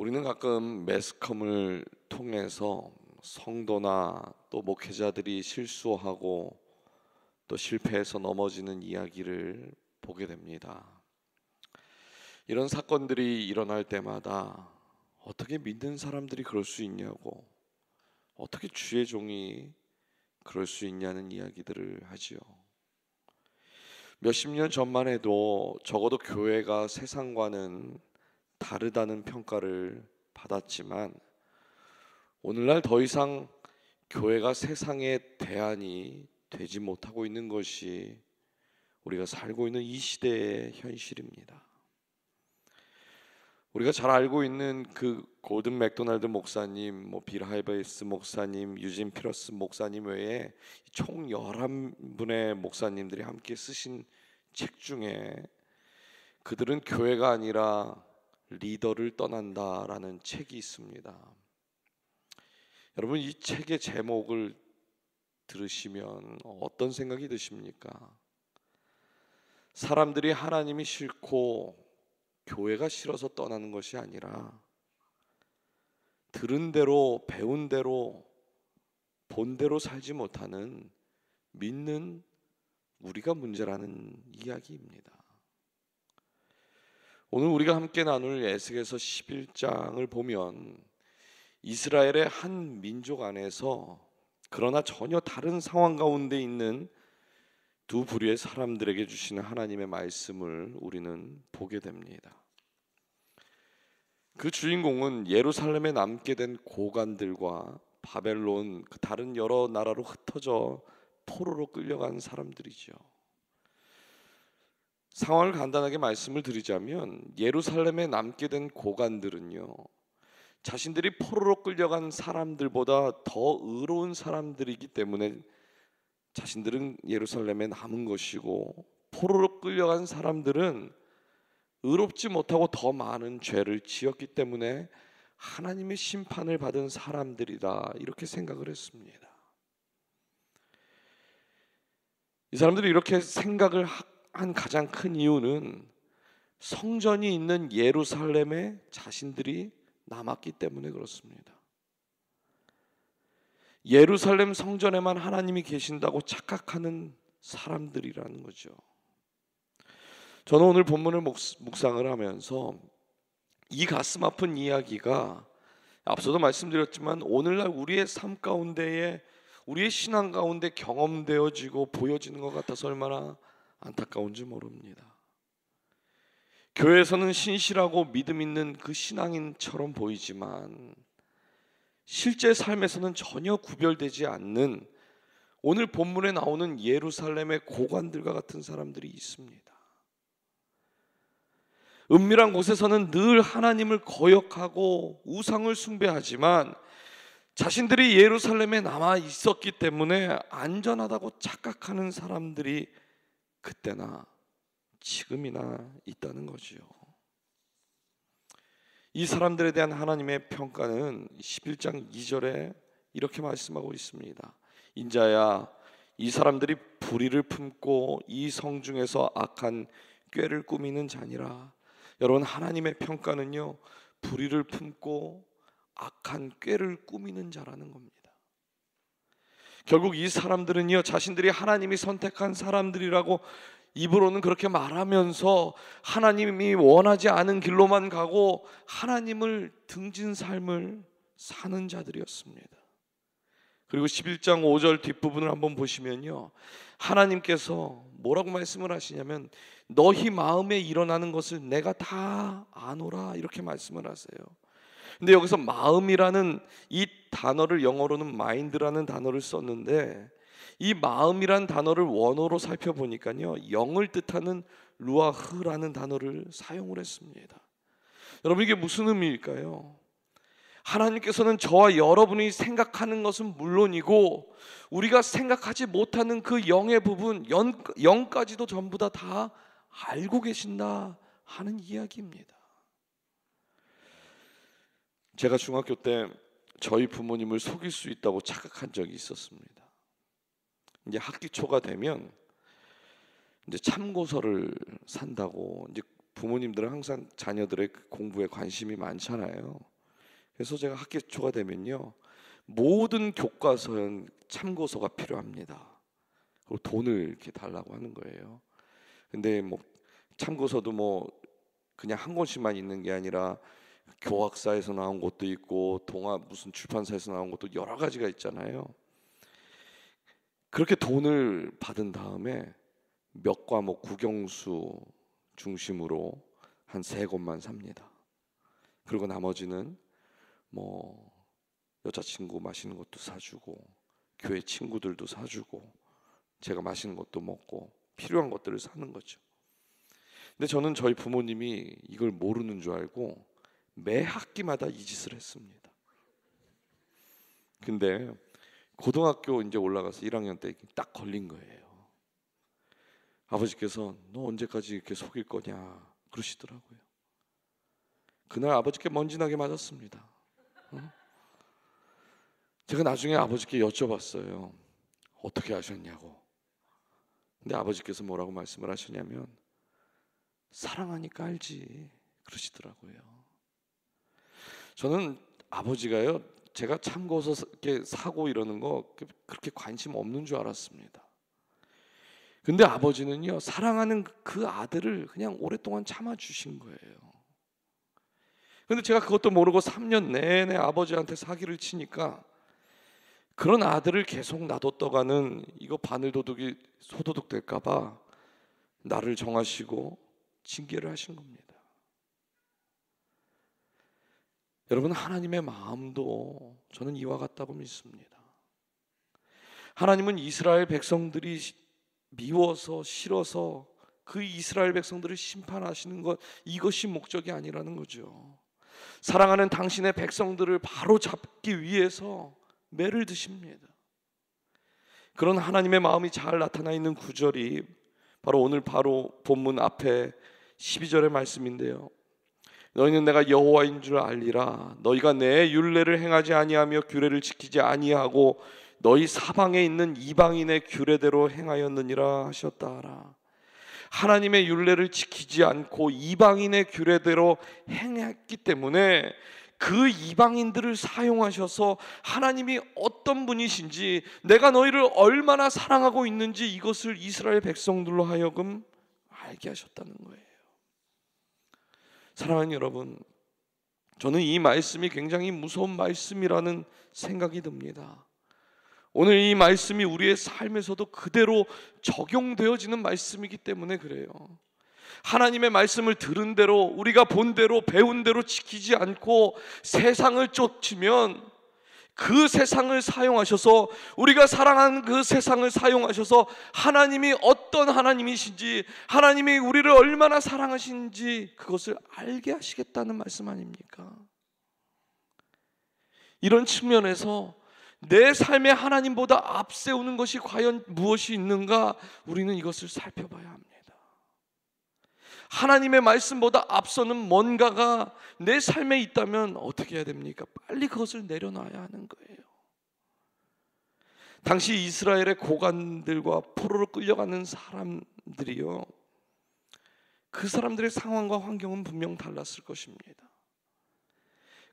우리는 가끔 매스컴을 통해서 성도나 또 목회자들이 실수하고 또 실패해서 넘어지는 이야기를 보게 됩니다. 이런 사건들이 일어날 때마다 어떻게 믿는 사람들이 그럴 수 있냐고 어떻게 주의 종이 그럴 수 있냐는 이야기들을 하지요. 몇 십 년 전만 해도 적어도 교회가 세상과는 다르다는 평가를 받았지만 오늘날 더 이상 교회가 세상의 대안이 되지 못하고 있는 것이 우리가 살고 있는 이 시대의 현실입니다. 우리가 잘 알고 있는 그 고든 맥도날드 목사님, 뭐 빌 하이베이스 목사님, 유진 피러스 목사님 외에 총 11분의 목사님들이 함께 쓰신 책 중에 그들은 교회가 아니라 리더를 떠난다라는 책이 있습니다. 여러분 이 책의 제목을 들으시면 어떤 생각이 드십니까? 사람들이 하나님이 싫고 교회가 싫어서 떠나는 것이 아니라 들은 대로 배운 대로 본 대로 살지 못하는 믿는 우리가 문제라는 이야기입니다. 오늘 우리가 함께 나눌 에스겔서 11장을 보면 이스라엘의 한 민족 안에서 그러나 전혀 다른 상황 가운데 있는 두 부류의 사람들에게 주시는 하나님의 말씀을 우리는 보게 됩니다. 그 주인공은 예루살렘에 남게 된 고관들과 바벨론 그 다른 여러 나라로 흩어져 포로로 끌려간 사람들이죠. 상황을 간단하게 말씀을 드리자면 예루살렘에 남게 된 고관들은요. 자신들이 포로로 끌려간 사람들보다 더 의로운 사람들이기 때문에 자신들은 예루살렘에 남은 것이고 포로로 끌려간 사람들은 의롭지 못하고 더 많은 죄를 지었기 때문에 하나님의 심판을 받은 사람들이다 이렇게 생각을 했습니다. 이 사람들이 이렇게 생각을 한 가장 큰 이유는 성전이 있는 예루살렘에 자신들이 남았기 때문에 그렇습니다. 예루살렘 성전에만 하나님이 계신다고 착각하는 사람들이라는 거죠. 저는 오늘 본문을 묵상을 하면서 이 가슴 아픈 이야기가 앞서도 말씀드렸지만 오늘날 우리의 삶 가운데에 우리의 신앙 가운데 경험되어지고 보여지는 것 같아서 얼마나 안타까운지 모릅니다. 교회에서는 신실하고 믿음 있는 그 신앙인처럼 보이지만 실제 삶에서는 전혀 구별되지 않는 오늘 본문에 나오는 예루살렘의 고관들과 같은 사람들이 있습니다. 은밀한 곳에서는 늘 하나님을 거역하고 우상을 숭배하지만 자신들이 예루살렘에 남아 있었기 때문에 안전하다고 착각하는 사람들이 있습니다. 그때나 지금이나 있다는 거지요. 이 사람들에 대한 하나님의 평가는 11장 2절에 이렇게 말씀하고 있습니다. 인자야 이 사람들이 불의를 품고 이 성 중에서 악한 꾀를 꾸미는 자니라. 여러분 하나님의 평가는요. 불의를 품고 악한 꾀를 꾸미는 자라는 겁니다. 결국 이 사람들은요 자신들이 하나님이 선택한 사람들이라고 입으로는 그렇게 말하면서 하나님이 원하지 않은 길로만 가고 하나님을 등진 삶을 사는 자들이었습니다. 그리고 11장 5절 뒷부분을 한번 보시면요. 하나님께서 뭐라고 말씀을 하시냐면 너희 마음에 일어나는 것을 내가 다 아노라 이렇게 말씀을 하세요. 근데 여기서 마음이라는 이 단어를 영어로는 마인드라는 단어를 썼는데 이 마음이란 단어를 원어로 살펴보니까요. 영을 뜻하는 루아흐라는 단어를 사용을 했습니다. 여러분 이게 무슨 의미일까요? 하나님께서는 저와 여러분이 생각하는 것은 물론이고 우리가 생각하지 못하는 그 영의 부분 영, 영까지도 전부 다 다 알고 계신다 하는 이야기입니다. 제가 중학교 때 저희 부모님을 속일 수 있다고 착각한 적이 있었습니다. 이제 학기 초가 되면 이제 참고서를 산다고 이제 부모님들은 항상 자녀들의 그 공부에 관심이 많잖아요. 그래서 제가 학기 초가 되면요. 모든 교과서엔 참고서가 필요합니다. 그리고 돈을 이렇게 달라고 하는 거예요. 근데 뭐 참고서도 뭐 그냥 한 권씩만 있는 게 아니라 교학사에서 나온 것도 있고 동아 무슨 출판사에서 나온 것도 여러 가지가 있잖아요. 그렇게 돈을 받은 다음에 몇 과목 뭐 국영수 중심으로 한세 권만 삽니다. 그리고 나머지는 뭐 여자친구 마시는 것도 사주고 교회 친구들도 사주고 제가 마시는 것도 먹고 필요한 것들을 사는 거죠. 근데 저는 저희 부모님이 이걸 모르는 줄 알고 매 학기마다 이 짓을 했습니다. 근데 고등학교 이제 올라가서 1학년 때 딱 걸린 거예요. 아버지께서 너 언제까지 이렇게 속일 거냐 그러시더라고요. 그날 아버지께 먼지나게 맞았습니다. 제가 나중에 아버지께 여쭤봤어요. 어떻게 하셨냐고. 근데 아버지께서 뭐라고 말씀을 하셨냐면 사랑하니까 알지 그러시더라고요. 저는 아버지가요 제가 참고서 이렇게 사고 이러는 거 그, 그렇게 관심 없는 줄 알았습니다. 근데 아버지는요 사랑하는 그, 그 아들을 그냥 오랫동안 참아 주신 거예요. 근데 제가 그것도 모르고 3년 내내 아버지한테 사기를 치니까 그런 아들을 계속 놔뒀다가는 이거 바늘도둑이 소도둑 될까봐 나를 정하시고 징계를 하신 겁니다. 여러분 하나님의 마음도 저는 이와 같다고 믿습니다. 하나님은 이스라엘 백성들이 미워서 싫어서 그 이스라엘 백성들을 심판하시는 것 이것이 목적이 아니라는 거죠. 사랑하는 당신의 백성들을 바로 잡기 위해서 매를 드십니다. 그런 하나님의 마음이 잘 나타나 있는 구절이 바로 오늘 바로 본문 앞에 12절의 말씀인데요. 너희는 내가 여호와인 줄 알리라 너희가 내 율례를 행하지 아니하며 규례를 지키지 아니하고 너희 사방에 있는 이방인의 규례대로 행하였느니라 하셨다라 하나님의 율례를 지키지 않고 이방인의 규례대로 행했기 때문에 그 이방인들을 사용하셔서 하나님이 어떤 분이신지 내가 너희를 얼마나 사랑하고 있는지 이것을 이스라엘 백성들로 하여금 알게 하셨다는 거예요. 사랑하는 여러분, 저는 이 말씀이 굉장히 무서운 말씀이라는 생각이 듭니다. 오늘 이 말씀이 우리의 삶에서도 그대로 적용되어지는 말씀이기 때문에 그래요. 하나님의 말씀을 들은 대로 우리가 본 대로 배운 대로 지키지 않고 세상을 쫓으면 그 세상을 사용하셔서 우리가 사랑하는 그 세상을 사용하셔서 하나님이 어떤 하나님이신지 하나님이 우리를 얼마나 사랑하신지 그것을 알게 하시겠다는 말씀 아닙니까? 이런 측면에서 내 삶에 하나님보다 앞세우는 것이 과연 무엇이 있는가 우리는 이것을 살펴봐야 합니다. 하나님의 말씀보다 앞서는 뭔가가 내 삶에 있다면 어떻게 해야 됩니까? 빨리 그것을 내려놔야 하는 거예요. 당시 이스라엘의 고관들과 포로로 끌려가는 사람들이요. 그 사람들의 상황과 환경은 분명 달랐을 것입니다.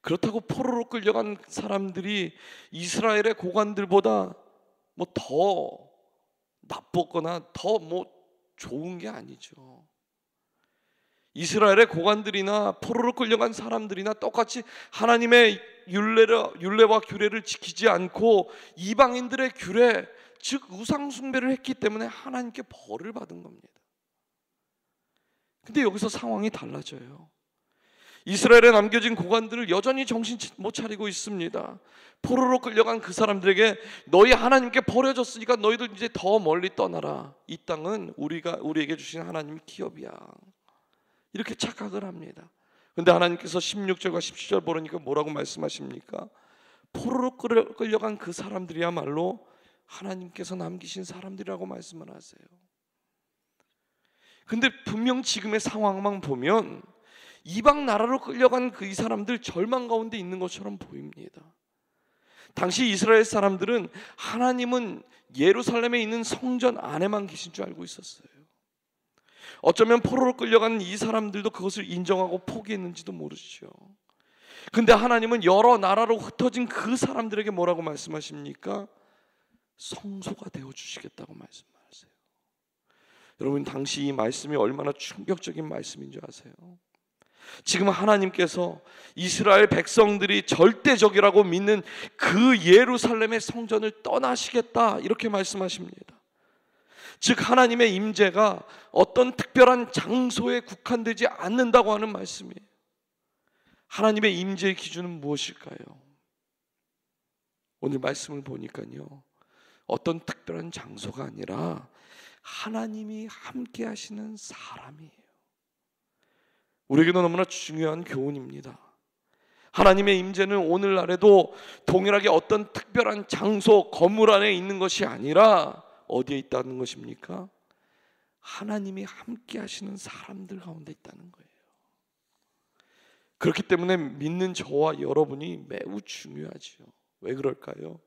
그렇다고 포로로 끌려간 사람들이 이스라엘의 고관들보다 뭐 더 나빴거나 더 뭐 좋은 게 아니죠. 이스라엘의 고관들이나 포로로 끌려간 사람들이나 똑같이 하나님의 율례를 율례와 규례를 지키지 않고 이방인들의 규례 즉 우상 숭배를 했기 때문에 하나님께 벌을 받은 겁니다. 근데 여기서 상황이 달라져요. 이스라엘에 남겨진 고관들을 여전히 정신 못 차리고 있습니다. 포로로 끌려간 그 사람들에게 너희 하나님께 버려졌으니까 너희들 이제 더 멀리 떠나라. 이 땅은 우리가 우리에게 주신 하나님의 기업이야. 이렇게 착각을 합니다. 근데 하나님께서 16절과 17절 보니까 뭐라고 말씀하십니까? 포로로 끌려간 그 사람들이야말로 하나님께서 남기신 사람들이라고 말씀을 하세요. 근데 분명 지금의 상황만 보면 이방 나라로 끌려간 그 이 사람들 절망 가운데 있는 것처럼 보입니다. 당시 이스라엘 사람들은 하나님은 예루살렘에 있는 성전 안에만 계신 줄 알고 있었어요. 어쩌면 포로로 끌려가는 이 사람들도 그것을 인정하고 포기했는지도 모르죠. 근데 하나님은 여러 나라로 흩어진 그 사람들에게 뭐라고 말씀하십니까? 성소가 되어 주시겠다고 말씀하세요. 여러분 당시 이 말씀이 얼마나 충격적인 말씀인 줄 아세요? 지금 하나님께서 이스라엘 백성들이 절대적이라고 믿는 그 예루살렘의 성전을 떠나시겠다 이렇게 말씀하십니다. 즉 하나님의 임재가 어떤 특별한 장소에 국한되지 않는다고 하는 말씀이에요. 하나님의 임재의 기준은 무엇일까요? 오늘 말씀을 보니까요. 어떤 특별한 장소가 아니라 하나님이 함께 하시는 사람이에요. 우리에게도 너무나 중요한 교훈입니다. 하나님의 임재는 오늘날에도 동일하게 어떤 특별한 장소, 건물 안에 있는 것이 아니라 어디에 있다는 것입니까? 하나님이 함께 하시는 사람들 가운데 있다는 거예요. 그렇기 때문에 믿는 저와 여러분이 매우 중요하지요. 왜 그럴까요?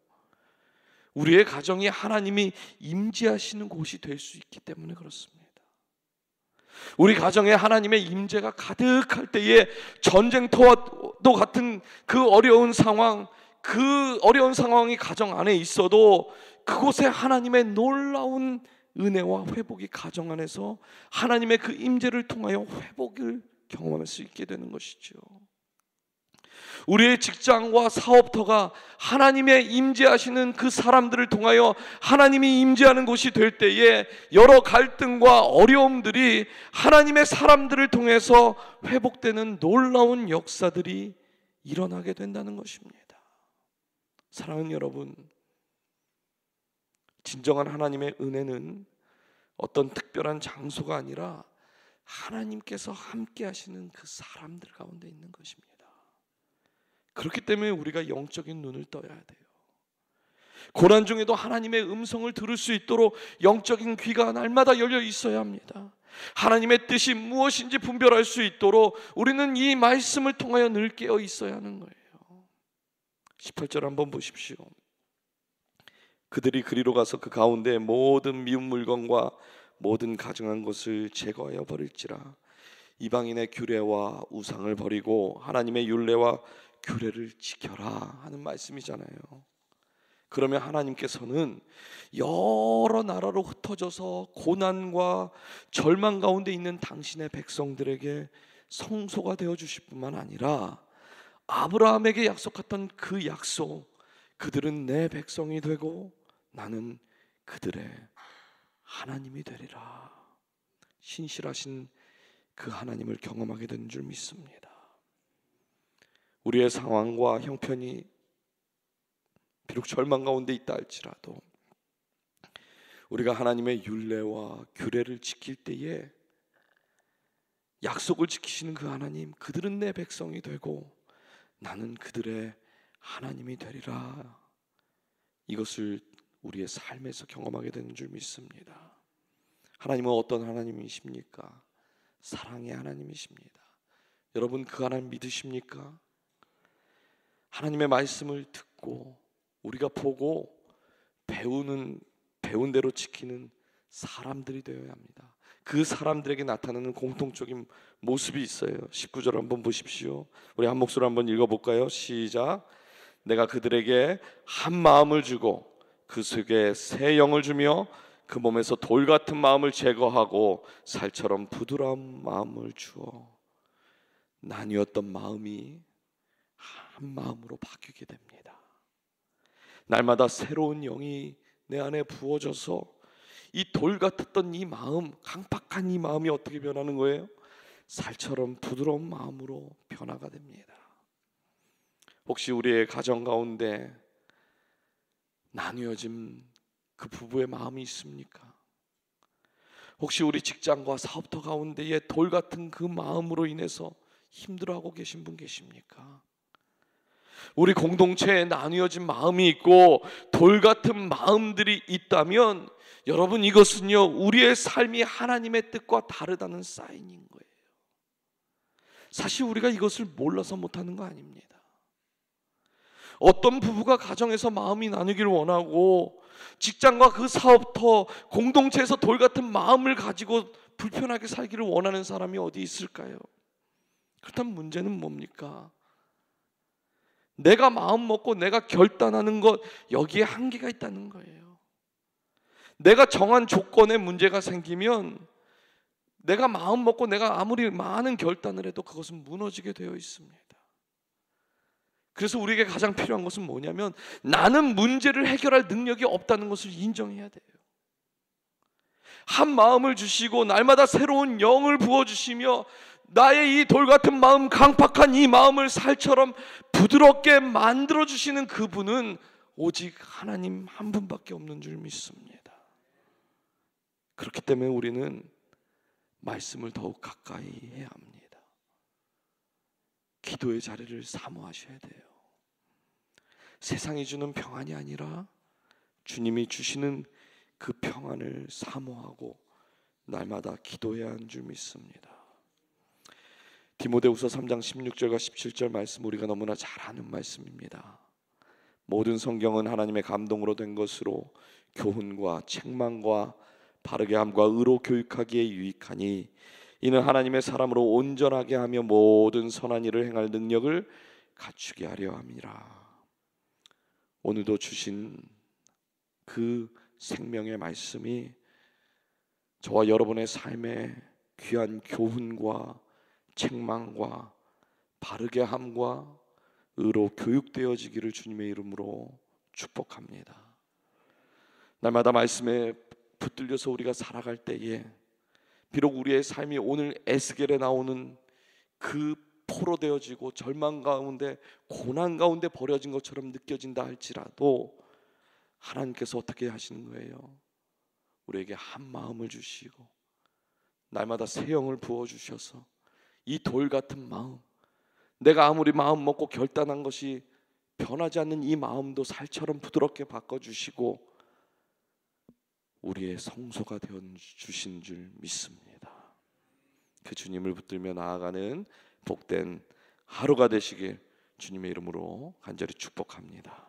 우리의 가정이 하나님이 임재하시는 곳이 될 수 있기 때문에 그렇습니다. 우리 가정에 하나님의 임재가 가득할 때에 전쟁터와도 같은 그 어려운 상황, 그 어려운 상황이 가정 안에 있어도 그곳에 하나님의 놀라운 은혜와 회복이 가정 안에서 하나님의 그 임재를 통하여 회복을 경험할 수 있게 되는 것이죠. 우리의 직장과 사업터가 하나님의 임재하시는 그 사람들을 통하여 하나님이 임재하는 곳이 될 때에 여러 갈등과 어려움들이 하나님의 사람들을 통해서 회복되는 놀라운 역사들이 일어나게 된다는 것입니다. 사랑하는 여러분, 진정한 하나님의 은혜는 어떤 특별한 장소가 아니라 하나님께서 함께 하시는 그 사람들 가운데 있는 것입니다. 그렇기 때문에 우리가 영적인 눈을 떠야 돼요. 고난 중에도 하나님의 음성을 들을 수 있도록 영적인 귀가 날마다 열려 있어야 합니다. 하나님의 뜻이 무엇인지 분별할 수 있도록 우리는 이 말씀을 통하여 늘 깨어 있어야 하는 거예요. 18절 한번 보십시오. 그들이 그리로 가서 그 가운데 모든 미운 물건과 모든 가증한 것을 제거하여 버릴지라 이방인의 규례와 우상을 버리고 하나님의 율례와 규례를 지켜라 하는 말씀이잖아요. 그러면 하나님께서는 여러 나라로 흩어져서 고난과 절망 가운데 있는 당신의 백성들에게 성소가 되어 주실 뿐만 아니라 아브라함에게 약속했던 그 약속, 그들은 내 백성이 되고 나는 그들의 하나님이 되리라. 신실하신 그 하나님을 경험하게 되는 줄 믿습니다. 우리의 상황과 형편이 비록 절망 가운데 있다 할지라도 우리가 하나님의 윤례와 규례를 지킬 때에 약속을 지키시는 그 하나님, 그들은 내 백성이 되고 나는 그들의 하나님이 되리라. 이것을 우리의 삶에서 경험하게 되는 줄 믿습니다. 하나님은 어떤 하나님이십니까? 사랑의 하나님이십니다. 여러분 그 하나님 믿으십니까? 하나님의 말씀을 듣고 우리가 보고 배우는 배운 대로 지키는 사람들이 되어야 합니다. 그 사람들에게 나타나는 공통적인 모습이 있어요. 19절 한번 보십시오. 우리 한 목소리 한번 읽어 볼까요? 시작. 내가 그들에게 한 마음을 주고 그 속에 새 영을 주며 그 몸에서 돌 같은 마음을 제거하고 살처럼 부드러운 마음을 주어 나뉘었던 마음이 한 마음으로 바뀌게 됩니다. 날마다 새로운 영이 내 안에 부어져서 이돌 같았던 이 마음, 강팍한 이 마음이 어떻게 변하는 거예요? 살처럼 부드러운 마음으로 변화가 됩니다. 혹시 우리의 가정 가운데 나누어진 그 부부의 마음이 있습니까? 혹시 우리 직장과 사업터 가운데에 돌 같은 그 마음으로 인해서 힘들어하고 계신 분 계십니까? 우리 공동체에 나누어진 마음이 있고 돌 같은 마음들이 있다면 여러분 이것은요 우리의 삶이 하나님의 뜻과 다르다는 사인인 거예요. 사실 우리가 이것을 몰라서 못하는 거 아닙니다. 어떤 부부가 가정에서 마음이 나누기를 원하고 직장과 그 사업터 공동체에서 돌 같은 마음을 가지고 불편하게 살기를 원하는 사람이 어디 있을까요? 그렇다면 문제는 뭡니까? 내가 마음 먹고 내가 결단하는 것 여기에 한계가 있다는 거예요. 내가 정한 조건에 문제가 생기면 내가 마음 먹고 내가 아무리 많은 결단을 해도 그것은 무너지게 되어 있습니다. 그래서 우리에게 가장 필요한 것은 뭐냐면 나는 문제를 해결할 능력이 없다는 것을 인정해야 돼요. 한 마음을 주시고 날마다 새로운 영을 부어 주시며 나의 이 돌 같은 마음, 강팍한 이 마음을 살처럼 부드럽게 만들어 주시는 그분은 오직 하나님 한 분밖에 없는 줄 믿습니다. 그렇기 때문에 우리는 말씀을 더욱 가까이 해야 합니다. 기도의 자리를 사모하셔야 돼요. 세상이 주는 평안이 아니라 주님이 주시는 그 평안을 사모하고 날마다 기도해야 하는 줄 믿습니다. 디모데후서 3장 16절과 17절 말씀 우리가 너무나 잘 아는 말씀입니다. 모든 성경은 하나님의 감동으로 된 것으로 교훈과 책망과 바르게 함과 의로 교육하기에 유익하니 이는 하나님의 사람으로 온전하게 하며 모든 선한 일을 행할 능력을 갖추게 하려 함이라. 오늘도 주신 그 생명의 말씀이 저와 여러분의 삶에 귀한 교훈과 책망과 바르게 함과 의로 교육되어지기를 주님의 이름으로 축복합니다. 날마다 말씀에 붙들려서 우리가 살아갈 때에 비록 우리의 삶이 오늘 에스겔에 나오는 그 포로 되어지고 절망 가운데 고난 가운데 버려진 것처럼 느껴진다 할지라도 하나님께서 어떻게 하시는 거예요? 우리에게 한 마음을 주시고 날마다 새 영을 부어 주셔서 이돌 같은 마음, 내가 아무리 마음 먹고 결단한 것이 변하지 않는 이 마음도 살처럼 부드럽게 바꿔주시고 우리의 성소가 되어 주신 줄 믿습니다. 그 주님을 붙들며 나아가는 복된 하루가 되시길 주님의 이름으로 간절히 축복합니다.